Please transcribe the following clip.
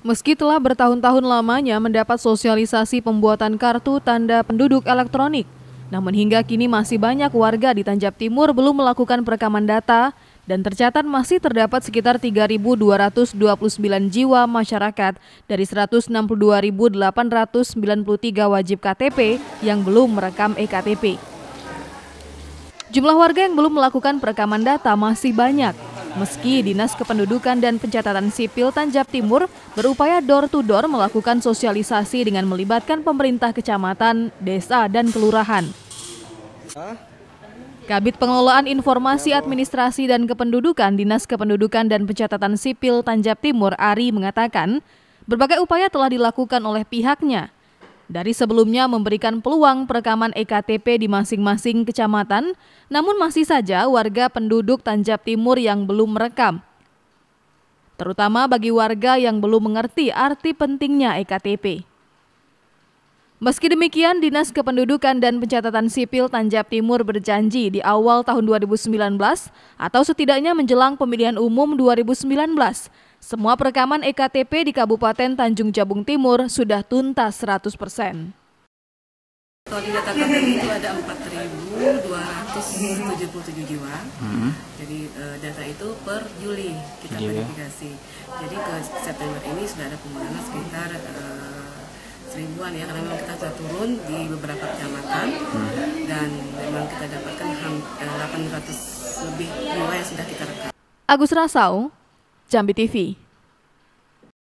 Meski telah bertahun-tahun lamanya mendapat sosialisasi pembuatan kartu tanda penduduk elektronik, namun hingga kini masih banyak warga di Tanjab Timur belum melakukan perekaman data dan tercatat masih terdapat sekitar 3.229 jiwa masyarakat dari 162.893 wajib KTP yang belum merekam EKTP. Jumlah warga yang belum melakukan perekaman data masih banyak, Meski Dinas Kependudukan dan Pencatatan Sipil Tanjab Timur berupaya door-to-door -door melakukan sosialisasi dengan melibatkan pemerintah kecamatan, desa, dan kelurahan. Kabit Pengelolaan Informasi Administrasi dan Kependudukan Dinas Kependudukan dan Pencatatan Sipil Tanjab Timur Ari mengatakan, berbagai upaya telah dilakukan oleh pihaknya dari sebelumnya memberikan peluang perekaman EKTP di masing-masing kecamatan, namun masih saja warga penduduk Tanjab Timur yang belum merekam. Terutama bagi warga yang belum mengerti arti pentingnya EKTP. Meski demikian, Dinas Kependudukan dan Pencatatan Sipil Tanjab Timur berjanji di awal tahun 2019 atau setidaknya menjelang pemilihan umum 2019 semua perekaman EKTP di Kabupaten Tanjung Jabung Timur sudah tuntas 100 persen. Total data KPU itu ada 4.277 jiwa. Hmm. Jadi uh, data itu per Juli kita ya. verifikasi. Jadi ke September ini sudah ada pengurangan sekitar uh, seribuan ya karena memang kita sudah turun di beberapa kecamatan hmm. dan memang kita dapatkan 800 eh, lebih jiwa yang sudah kita rekam. Agus Rasau, Jambi TV.